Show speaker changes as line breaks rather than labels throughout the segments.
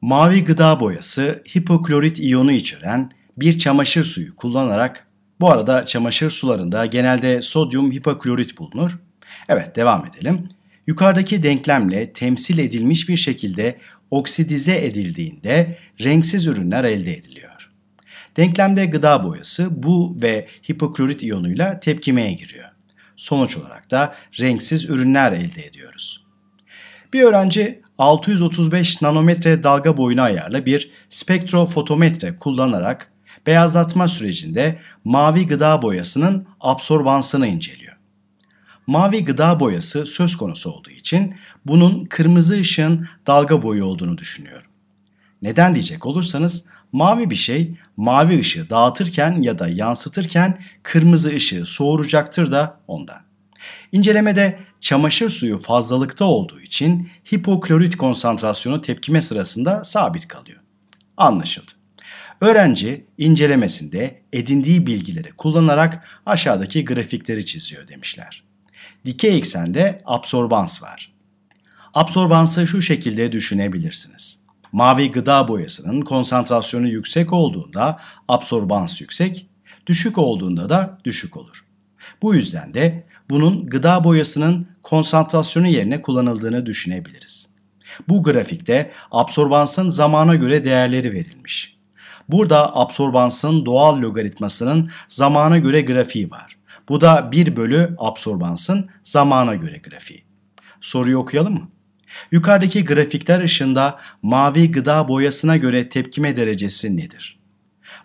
Mavi gıda boyası hipoklorit iyonu içeren bir çamaşır suyu kullanarak bu arada çamaşır sularında genelde sodyum hipoklorit bulunur. Evet devam edelim. Yukarıdaki denklemle temsil edilmiş bir şekilde oksidize edildiğinde renksiz ürünler elde ediliyor. Denklemde gıda boyası bu ve hipoklorit iyonuyla tepkimeye giriyor. Sonuç olarak da renksiz ürünler elde ediyoruz. Bir öğrenci 635 nanometre dalga boyuna ayarlı bir spektrofotometre kullanarak beyazlatma sürecinde mavi gıda boyasının absorbansını inceliyor. Mavi gıda boyası söz konusu olduğu için bunun kırmızı ışığın dalga boyu olduğunu düşünüyorum. Neden diyecek olursanız mavi bir şey mavi ışığı dağıtırken ya da yansıtırken kırmızı ışığı soğuracaktır da ondan. İncelemede çamaşır suyu fazlalıkta olduğu için hipoklorit konsantrasyonu tepkime sırasında sabit kalıyor. Anlaşıldı. Öğrenci incelemesinde edindiği bilgileri kullanarak aşağıdaki grafikleri çiziyor demişler. Dikey eksende absorbans var. Absorbansı şu şekilde düşünebilirsiniz. Mavi gıda boyasının konsantrasyonu yüksek olduğunda absorbans yüksek, düşük olduğunda da düşük olur. Bu yüzden de bunun gıda boyasının konsantrasyonu yerine kullanıldığını düşünebiliriz. Bu grafikte absorbansın zamana göre değerleri verilmiş. Burada absorbansın doğal logaritmasının zamana göre grafiği var. Bu da 1 bölü absorbansın zamana göre grafiği. Soruyu okuyalım mı? Yukarıdaki grafikler ışığında mavi gıda boyasına göre tepkime derecesi nedir?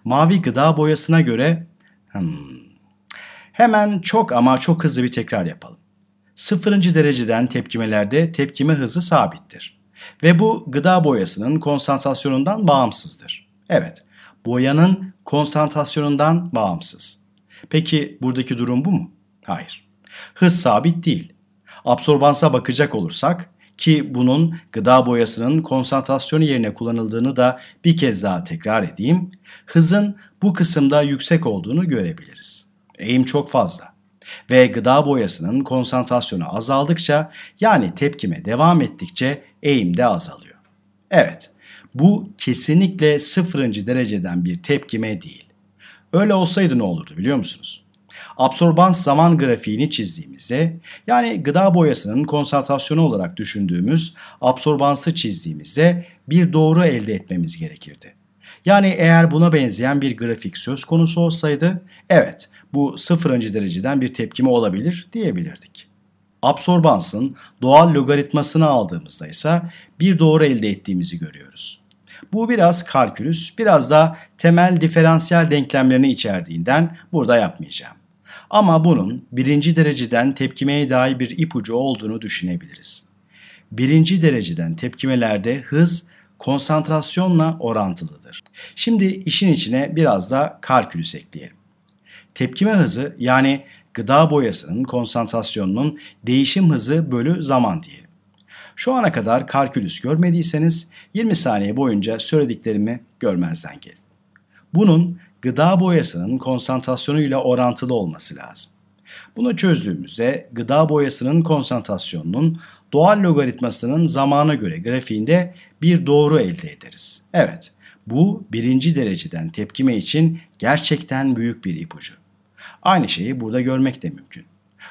Mavi gıda boyasına göre hmm, Hemen çok ama çok hızlı bir tekrar yapalım. Sıfırıncı dereceden tepkimelerde tepkime hızı sabittir. Ve bu gıda boyasının konsantrasyonundan bağımsızdır. Evet, boyanın konsantrasyonundan bağımsız. Peki buradaki durum bu mu? Hayır. Hız sabit değil. Absorbansa bakacak olursak ki bunun gıda boyasının konsantrasyonu yerine kullanıldığını da bir kez daha tekrar edeyim. Hızın bu kısımda yüksek olduğunu görebiliriz eğim çok fazla. Ve gıda boyasının konsantrasyonu azaldıkça yani tepkime devam ettikçe eğim de azalıyor. Evet bu kesinlikle sıfırıncı dereceden bir tepkime değil. Öyle olsaydı ne olurdu biliyor musunuz? Absorbans zaman grafiğini çizdiğimizde yani gıda boyasının konsantrasyonu olarak düşündüğümüz absorbansı çizdiğimizde bir doğru elde etmemiz gerekirdi. Yani eğer buna benzeyen bir grafik söz konusu olsaydı evet bu sıfırıncı dereceden bir tepkime olabilir diyebilirdik. Absorbansın doğal logaritmasını aldığımızda ise bir doğru elde ettiğimizi görüyoruz. Bu biraz kalkülüs, biraz da temel diferansiyel denklemlerini içerdiğinden burada yapmayacağım. Ama bunun birinci dereceden tepkimeye dair bir ipucu olduğunu düşünebiliriz. Birinci dereceden tepkimelerde hız konsantrasyonla orantılıdır. Şimdi işin içine biraz da kalkülüs ekleyelim. Tepkime hızı yani gıda boyasının konsantrasyonunun değişim hızı bölü zaman diyelim. Şu ana kadar kalkülüs görmediyseniz 20 saniye boyunca söylediklerimi görmezden gelin. Bunun gıda boyasının konsantrasyonuyla orantılı olması lazım. Bunu çözdüğümüzde gıda boyasının konsantrasyonunun doğal logaritmasının zamana göre grafiğinde bir doğru elde ederiz. Evet, bu birinci dereceden tepkime için gerçekten büyük bir ipucu. Aynı şeyi burada görmek de mümkün.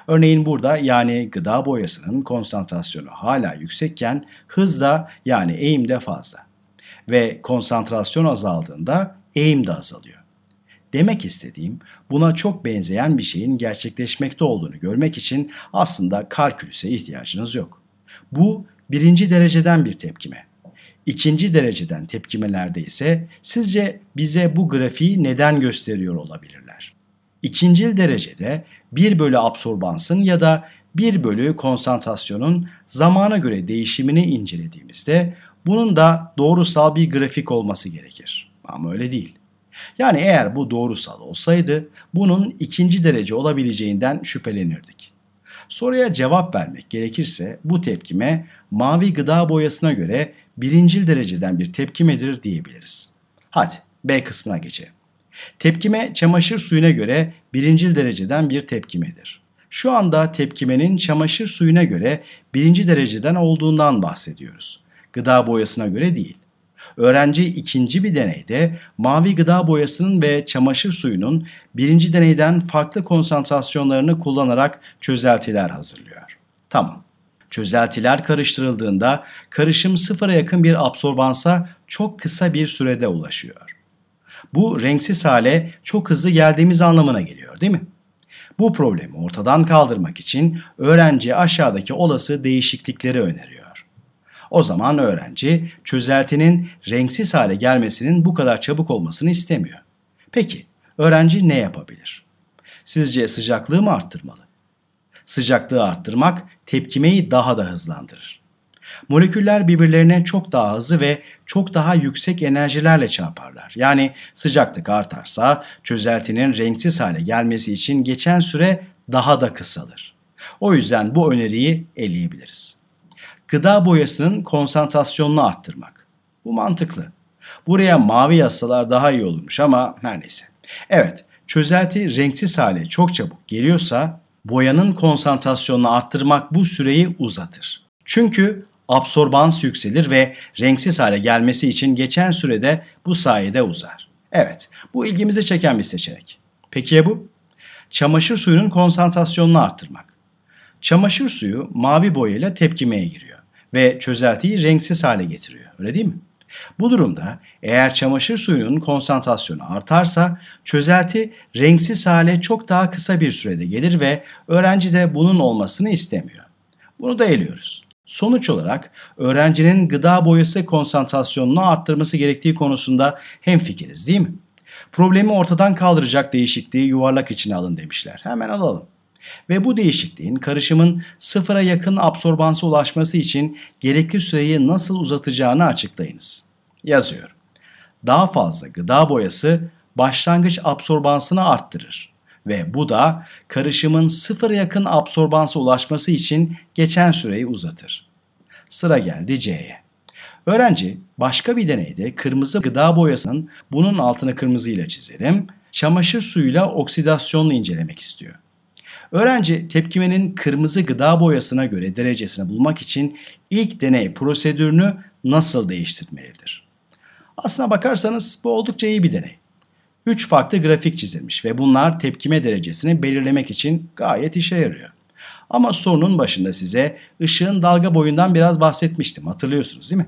Örneğin burada yani gıda boyasının konsantrasyonu hala yüksekken hız da yani eğim de fazla. Ve konsantrasyon azaldığında eğim de azalıyor. Demek istediğim buna çok benzeyen bir şeyin gerçekleşmekte olduğunu görmek için aslında kalkülüse ihtiyacınız yok. Bu birinci dereceden bir tepkime. İkinci dereceden tepkimelerde ise sizce bize bu grafiği neden gösteriyor olabilirler? İkinci derecede 1 bölü absorbansın ya da 1 bölü konsantrasyonun zamana göre değişimini incelediğimizde bunun da doğrusal bir grafik olması gerekir. Ama öyle değil. Yani eğer bu doğrusal olsaydı bunun ikinci derece olabileceğinden şüphelenirdik. Soruya cevap vermek gerekirse bu tepkime mavi gıda boyasına göre birincil dereceden bir tepkimedir diyebiliriz. Hadi B kısmına geçelim. Tepkime çamaşır suyuna göre birincil dereceden bir tepkimedir. Şu anda tepkimenin çamaşır suyuna göre birinci dereceden olduğundan bahsediyoruz. Gıda boyasına göre değil. Öğrenci ikinci bir deneyde mavi gıda boyasının ve çamaşır suyunun birinci deneyden farklı konsantrasyonlarını kullanarak çözeltiler hazırlıyor. Tamam. Çözeltiler karıştırıldığında karışım sıfıra yakın bir absorbansa çok kısa bir sürede ulaşıyor. Bu renksiz hale çok hızlı geldiğimiz anlamına geliyor değil mi? Bu problemi ortadan kaldırmak için öğrenci aşağıdaki olası değişiklikleri öneriyor. O zaman öğrenci çözeltinin renksiz hale gelmesinin bu kadar çabuk olmasını istemiyor. Peki öğrenci ne yapabilir? Sizce sıcaklığı mı arttırmalı? Sıcaklığı arttırmak tepkimeyi daha da hızlandırır. Moleküller birbirlerine çok daha hızlı ve çok daha yüksek enerjilerle çarparlar. Yani sıcaklık artarsa çözeltinin renksiz hale gelmesi için geçen süre daha da kısalır. O yüzden bu öneriyi eleyebiliriz gıda boyasının konsantrasyonunu arttırmak. Bu mantıklı. Buraya mavi yazsalar daha iyi olurmuş ama her neyse. Evet, çözelti renksiz hale çok çabuk geliyorsa boyanın konsantrasyonunu arttırmak bu süreyi uzatır. Çünkü absorbans yükselir ve renksiz hale gelmesi için geçen sürede bu sayede uzar. Evet, bu ilgimizi çeken bir seçenek. Peki ya bu? Çamaşır suyunun konsantrasyonunu arttırmak. Çamaşır suyu mavi boyayla tepkimeye giriyor ve çözeltiyi renksiz hale getiriyor. Öyle değil mi? Bu durumda eğer çamaşır suyunun konsantrasyonu artarsa çözelti renksiz hale çok daha kısa bir sürede gelir ve öğrenci de bunun olmasını istemiyor. Bunu da eliyoruz. Sonuç olarak öğrencinin gıda boyası konsantrasyonunu arttırması gerektiği konusunda hemfikiriz değil mi? Problemi ortadan kaldıracak değişikliği yuvarlak içine alın demişler. Hemen alalım. Ve bu değişikliğin karışımın sıfıra yakın absorbansı ulaşması için gerekli süreyi nasıl uzatacağını açıklayınız. Yazıyor. Daha fazla gıda boyası başlangıç absorbansını arttırır ve bu da karışımın sıfıra yakın absorbansı ulaşması için geçen süreyi uzatır. Sıra geldi C'ye. Öğrenci başka bir deneyde kırmızı gıda boyasının bunun altını kırmızı ile çizelim, çamaşır suyuyla oksidasyonla incelemek istiyor. Öğrenci tepkimenin kırmızı gıda boyasına göre derecesini bulmak için ilk deney prosedürünü nasıl değiştirmelidir? Aslına bakarsanız bu oldukça iyi bir deney. 3 farklı grafik çizilmiş ve bunlar tepkime derecesini belirlemek için gayet işe yarıyor. Ama sorunun başında size ışığın dalga boyundan biraz bahsetmiştim. Hatırlıyorsunuz değil mi?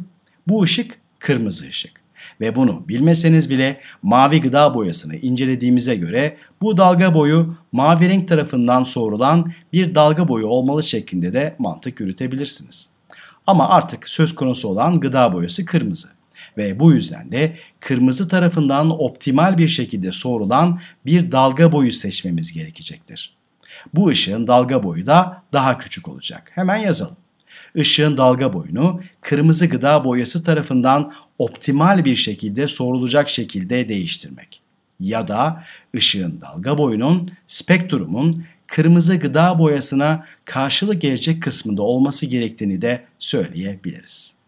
Bu ışık kırmızı ışık. Ve bunu bilmeseniz bile mavi gıda boyasını incelediğimize göre bu dalga boyu mavi renk tarafından sorulan bir dalga boyu olmalı şeklinde de mantık yürütebilirsiniz. Ama artık söz konusu olan gıda boyası kırmızı ve bu yüzden de kırmızı tarafından optimal bir şekilde sorulan bir dalga boyu seçmemiz gerekecektir. Bu ışığın dalga boyu da daha küçük olacak. Hemen yazalım ışığın dalga boyunu kırmızı gıda boyası tarafından optimal bir şekilde sorulacak şekilde değiştirmek ya da ışığın dalga boyunun spektrumun kırmızı gıda boyasına karşılık gelecek kısmında olması gerektiğini de söyleyebiliriz.